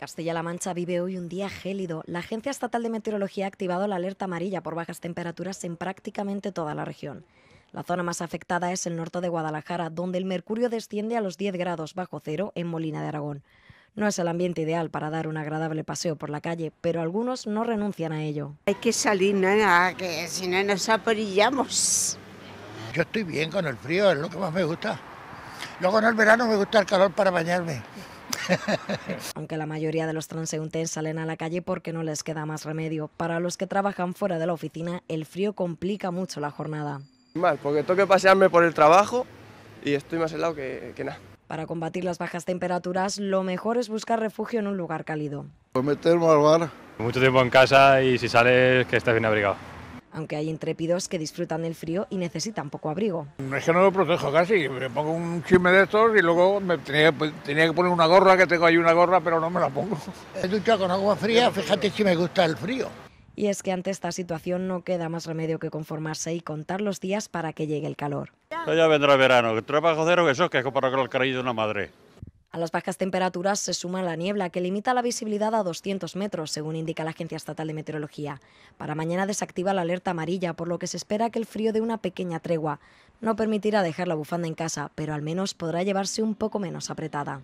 Castilla-La Mancha vive hoy un día gélido. La Agencia Estatal de Meteorología ha activado la alerta amarilla por bajas temperaturas en prácticamente toda la región. La zona más afectada es el norte de Guadalajara, donde el mercurio desciende a los 10 grados bajo cero en Molina de Aragón. No es el ambiente ideal para dar un agradable paseo por la calle, pero algunos no renuncian a ello. Hay que salir, nena, que si no nos apurillamos. Yo estoy bien con el frío, es lo que más me gusta. Luego en el verano me gusta el calor para bañarme. Aunque la mayoría de los transeúntes salen a la calle porque no les queda más remedio, para los que trabajan fuera de la oficina el frío complica mucho la jornada. Mal, porque tengo que pasearme por el trabajo y estoy más helado que, nada. Para combatir las bajas temperaturas, lo mejor es buscar refugio en un lugar cálido. Pues meterme al bar. Mucho tiempo en casa y si sales que estés bien abrigado aunque hay intrépidos que disfrutan del frío y necesitan poco abrigo. Es que no lo protejo casi, me pongo un chisme de estos y luego me tenía, pues, que poner una gorra, que tengo ahí una gorra, pero no me la pongo. He con agua fría, fíjate si me gusta el frío. Y es que ante esta situación no queda más remedio que conformarse y contar los días para que llegue el calor. Ya vendrá el verano, que trabajo cero que eso, que es para con el cariño de una madre. A las bajas temperaturas se suma la niebla que limita la visibilidad a 200 metros, según indica la Agencia Estatal de Meteorología. Para mañana desactiva la alerta amarilla, por lo que se espera que el frío de una pequeña tregua. No permitirá dejar la bufanda en casa, pero al menos podrá llevarse un poco menos apretada.